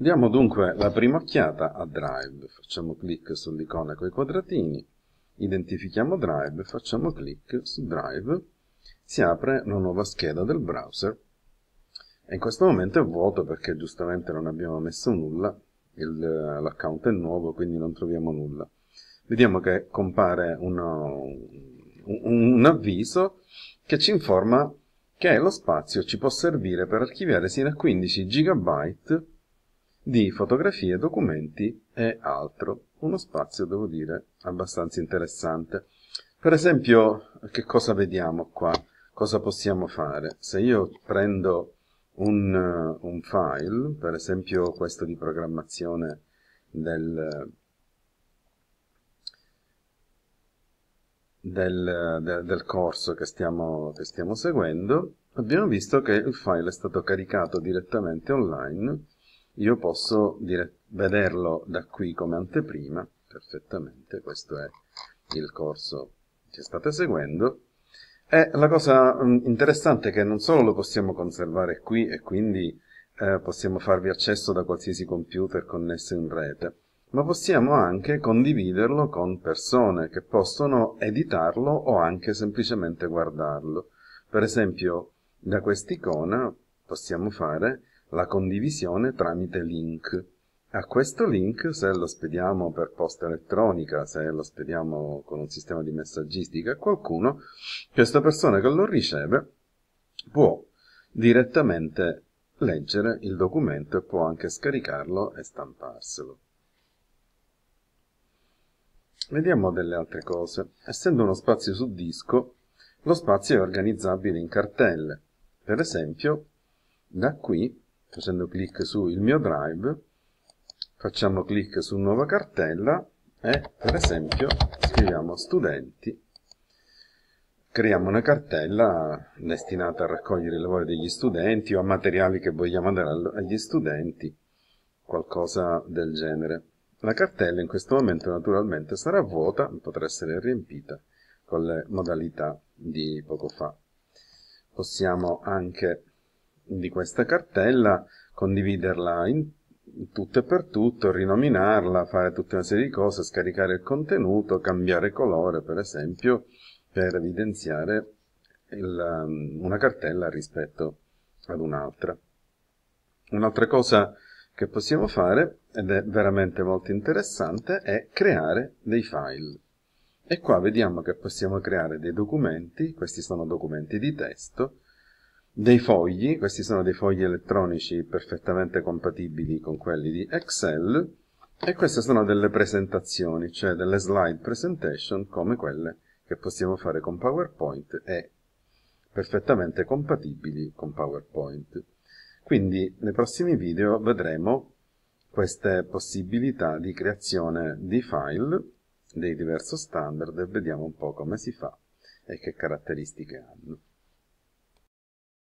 Diamo dunque la prima occhiata a Drive, facciamo clic sull'icona con i quadratini, identifichiamo Drive, facciamo clic su Drive, si apre una nuova scheda del browser e in questo momento è vuoto perché giustamente non abbiamo messo nulla, l'account è nuovo quindi non troviamo nulla. Vediamo che compare uno, un, un avviso che ci informa che lo spazio ci può servire per archiviare sino a 15 GB di fotografie, documenti e altro. Uno spazio, devo dire, abbastanza interessante. Per esempio, che cosa vediamo qua? Cosa possiamo fare? Se io prendo un, un file, per esempio questo di programmazione del, del, del, del corso che stiamo, che stiamo seguendo, abbiamo visto che il file è stato caricato direttamente online io posso dire, vederlo da qui come anteprima, perfettamente, questo è il corso che state seguendo, e la cosa mm, interessante è che non solo lo possiamo conservare qui e quindi eh, possiamo farvi accesso da qualsiasi computer connesso in rete, ma possiamo anche condividerlo con persone che possono editarlo o anche semplicemente guardarlo. Per esempio, da quest'icona possiamo fare la condivisione tramite link. A questo link, se lo spediamo per posta elettronica, se lo spediamo con un sistema di messaggistica a qualcuno, questa persona che lo riceve può direttamente leggere il documento e può anche scaricarlo e stamparselo. Vediamo delle altre cose. Essendo uno spazio su disco, lo spazio è organizzabile in cartelle. Per esempio, da qui facendo clic su il mio drive facciamo clic su nuova cartella e per esempio scriviamo studenti creiamo una cartella destinata a raccogliere i lavori degli studenti o a materiali che vogliamo dare agli studenti qualcosa del genere la cartella in questo momento naturalmente sarà vuota potrà essere riempita con le modalità di poco fa possiamo anche di questa cartella, condividerla in tutto e per tutto, rinominarla, fare tutta una serie di cose, scaricare il contenuto, cambiare colore per esempio per evidenziare il, um, una cartella rispetto ad un'altra. Un'altra cosa che possiamo fare, ed è veramente molto interessante, è creare dei file. E qua vediamo che possiamo creare dei documenti, questi sono documenti di testo, dei fogli, questi sono dei fogli elettronici perfettamente compatibili con quelli di Excel, e queste sono delle presentazioni, cioè delle slide presentation come quelle che possiamo fare con PowerPoint e perfettamente compatibili con PowerPoint. Quindi nei prossimi video vedremo queste possibilità di creazione di file dei diversi standard e vediamo un po' come si fa e che caratteristiche hanno.